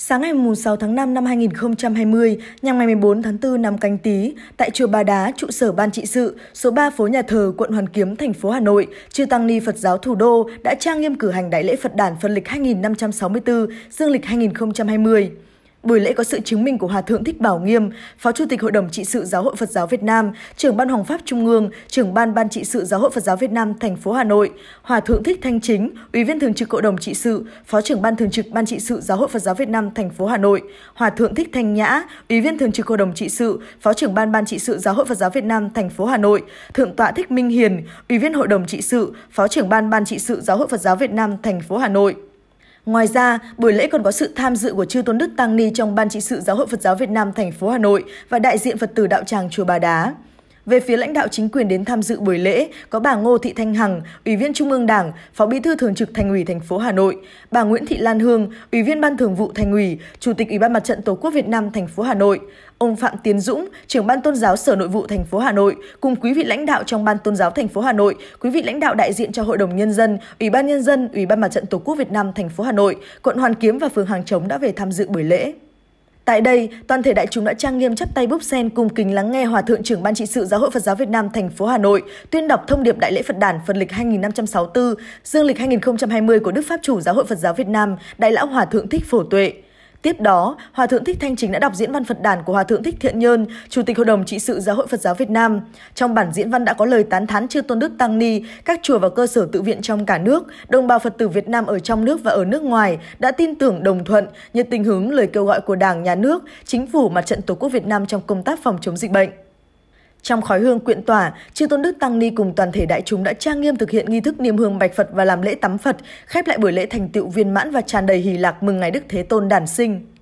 Sáng ngày 6 tháng 5 năm 2020, nhằm ngày 14 tháng 4 năm canh tý tại chùa Bà Đá, trụ sở Ban trị sự, số 3 phố Nhà thờ, quận Hoàn Kiếm, thành phố Hà Nội, Chư Tăng Ni Phật giáo thủ đô đã trang nghiêm cử hành đại lễ Phật đản phân lịch 2564, dương lịch 2020. Buổi lễ có sự chứng minh của Hòa Thượng Thích Bảo Nghiêm, Phó Chủ tịch Hội đồng Trị sự Giáo hội Phật giáo Việt Nam, trưởng Ban Hoàng pháp Trung ương, trưởng Ban Ban Trị sự Giáo hội Phật giáo Việt Nam thành phố Hà Nội, Hòa Thượng Thích Thanh Chính, Ủy viên Thường trực Hội đồng Trị sự, Phó trưởng Ban Thường trực Ban Trị sự Giáo hội Phật giáo Việt Nam thành phố Hà Nội, Hòa Thượng Thích Thanh Nhã, Ủy viên Thường trực Hội đồng Trị sự, Phó trưởng Ban Ban Trị sự Giáo hội Phật giáo Việt Nam thành phố Hà Nội, Thượng tọa Thích Minh Hiền, Ủy viên Hội đồng Trị sự, Phó trưởng Ban Ban Trị sự Giáo hội Phật giáo Việt Nam thành phố Hà Nội. Ngoài ra, buổi lễ còn có sự tham dự của chư tôn đức tăng ni trong ban trị sự Giáo hội Phật giáo Việt Nam thành phố Hà Nội và đại diện Phật tử đạo tràng chùa Bà Đá. Về phía lãnh đạo chính quyền đến tham dự buổi lễ có bà Ngô Thị Thanh Hằng, Ủy viên Trung ương Đảng, Phó Bí thư Thường trực Thành ủy thành phố Hà Nội, bà Nguyễn Thị Lan Hương, Ủy viên Ban Thường vụ Thành ủy, Chủ tịch Ủy ban Mặt trận Tổ quốc Việt Nam thành phố Hà Nội, ông Phạm Tiến Dũng, trưởng ban tôn giáo Sở Nội vụ thành phố Hà Nội cùng quý vị lãnh đạo trong ban tôn giáo thành phố Hà Nội, quý vị lãnh đạo đại diện cho Hội đồng nhân dân, Ủy ban nhân dân, Ủy ban Mặt trận Tổ quốc Việt Nam thành phố Hà Nội, quận Hoàn Kiếm và phường Hàng Chống đã về tham dự buổi lễ. Tại đây, toàn thể đại chúng đã trang nghiêm chắp tay búp sen cùng kính lắng nghe Hòa thượng trưởng ban trị sự Giáo hội Phật giáo Việt Nam thành phố Hà Nội tuyên đọc thông điệp đại lễ Phật đản Phật lịch 2564, dương lịch 2020 của Đức Pháp chủ Giáo hội Phật giáo Việt Nam, Đại lão Hòa thượng Thích Phổ Tuệ. Tiếp đó, Hòa thượng Thích Thanh Chính đã đọc diễn văn Phật đàn của Hòa thượng Thích Thiện Nhơn, Chủ tịch Hội đồng trị sự Giáo hội Phật giáo Việt Nam. Trong bản diễn văn đã có lời tán thán chư tôn đức tăng ni, các chùa và cơ sở tự viện trong cả nước, đồng bào Phật tử Việt Nam ở trong nước và ở nước ngoài đã tin tưởng đồng thuận, nhiệt tình hướng lời kêu gọi của Đảng, Nhà nước, Chính phủ, Mặt trận Tổ quốc Việt Nam trong công tác phòng chống dịch bệnh. Trong khói hương quyện tỏa, Chư Tôn Đức Tăng Ni cùng toàn thể đại chúng đã trang nghiêm thực hiện nghi thức niệm hương bạch Phật và làm lễ tắm Phật, khép lại buổi lễ thành tựu viên mãn và tràn đầy hỷ lạc mừng ngày Đức Thế Tôn đản sinh.